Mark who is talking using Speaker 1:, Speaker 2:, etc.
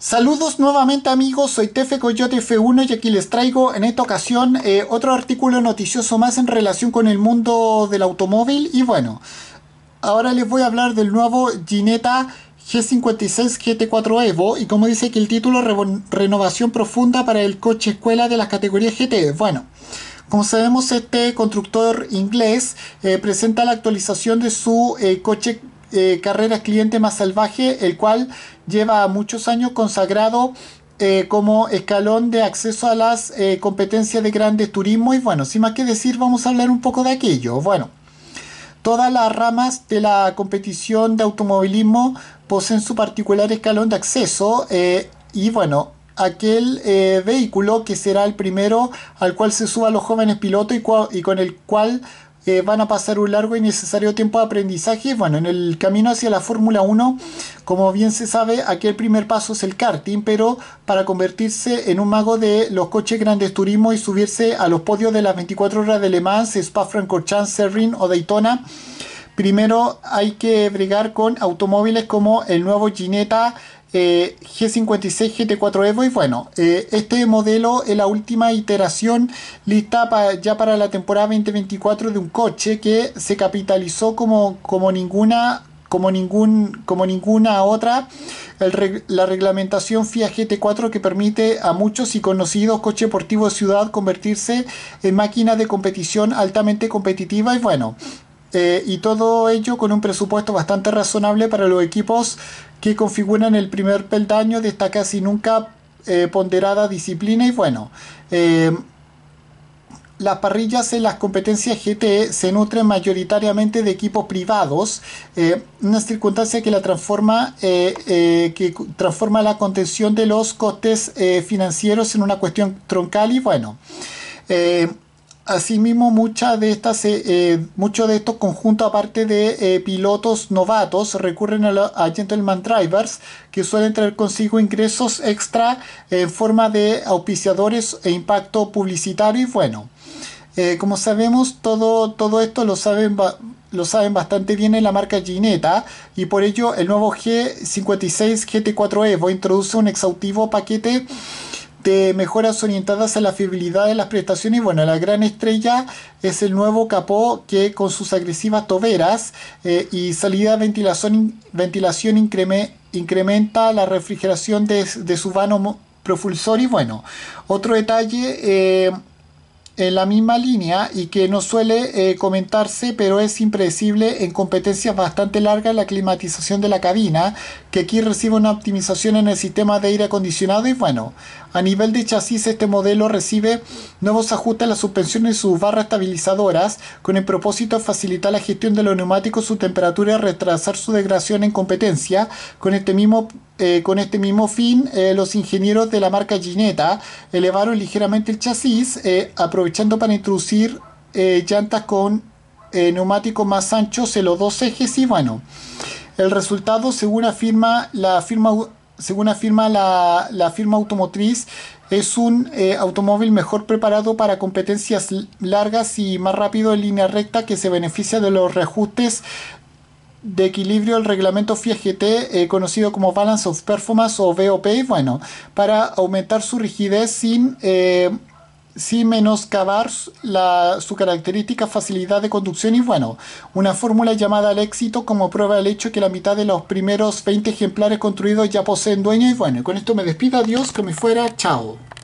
Speaker 1: Saludos nuevamente amigos, soy Tefe Coyote F1 y aquí les traigo en esta ocasión eh, otro artículo noticioso más en relación con el mundo del automóvil y bueno, ahora les voy a hablar del nuevo Gineta G56 GT4 Evo y como dice que el título renovación profunda para el coche escuela de las categorías GT, bueno. Como sabemos, este constructor inglés eh, presenta la actualización de su eh, coche eh, carreras cliente más salvaje, el cual lleva muchos años consagrado eh, como escalón de acceso a las eh, competencias de grandes turismo y bueno, sin más que decir vamos a hablar un poco de aquello. Bueno, todas las ramas de la competición de automovilismo poseen su particular escalón de acceso y bueno, aquel vehículo que será el primero al cual se suban los jóvenes pilotos y con el cual eh, van a pasar un largo y necesario tiempo de aprendizaje. Bueno, en el camino hacia la Fórmula 1, como bien se sabe, aquí el primer paso es el karting, pero para convertirse en un mago de los coches grandes turismo y subirse a los podios de las 24 horas de Le Mans, Spa-Francorchamps, Serrin o Daytona, primero hay que bregar con automóviles como el nuevo Ginetta eh, G56 GT4 Evo y bueno, eh, este modelo es la última iteración lista ya para la temporada 2024 de un coche que se capitalizó como, como ninguna como, ningún, como ninguna otra la reglamentación FIA GT4 que permite a muchos y conocidos coches deportivos ciudad convertirse en máquinas de competición altamente competitiva y bueno, eh, y todo ello con un presupuesto bastante razonable para los equipos que configuran el primer peldaño de esta casi nunca eh, ponderada disciplina y bueno eh, las parrillas en las competencias GTE se nutren mayoritariamente de equipos privados, una circunstancia que la transforma, que transforma la contención de los costes financieros en una cuestión troncal y bueno. Asimismo, mucha de estas, eh, eh, muchos de estos conjuntos, aparte de eh, pilotos novatos, recurren a, gentleman drivers que suelen traer consigo ingresos extra en forma de auspiciadores e impacto publicitario. Y bueno, como sabemos, todo, todo esto lo saben lo saben bastante bien en la marca Gineta y por ello el nuevo G56 GT4 Evo introduce un exhaustivo paquete de mejoras orientadas a la fiabilidad de las prestaciones. Y Bueno, la gran estrella es el nuevo capó que con sus agresivas toberas eh, y salida de ventilación, ventilación incrementa la refrigeración de, su vano propulsor. Y bueno, otro detalle... Eh, en la misma línea y que no suele eh, comentarse, pero es impredecible en competencias bastante largas la climatización de la cabina, que aquí recibe una optimización en el sistema de aire acondicionado y bueno, a nivel de chasis este modelo recibe nuevos ajustes a la suspensión y sus barras estabilizadoras con el propósito de facilitar la gestión de los neumáticos, su temperatura y retrasar su degradación en competencia con este mismo eh, con este mismo fin, eh, los ingenieros de la marca Gineta elevaron ligeramente el chasis, eh, aprovechando para introducir llantas con neumáticos más anchos en los dos ejes y bueno, el resultado, según afirma la firma, según la, la firma automotriz, es un automóvil mejor preparado para competencias largas y más rápido en línea recta que se beneficia de los reajustes de equilibrio el reglamento figt eh, conocido como Balance of Performance o BOP, bueno, para aumentar su rigidez sin, eh, sin menoscabar su característica facilidad de conducción y bueno, una fórmula llamada al éxito como prueba del hecho que la mitad de los primeros 20 ejemplares construidos ya poseen dueño y bueno, con esto me despido, adiós, que me fuera, chao.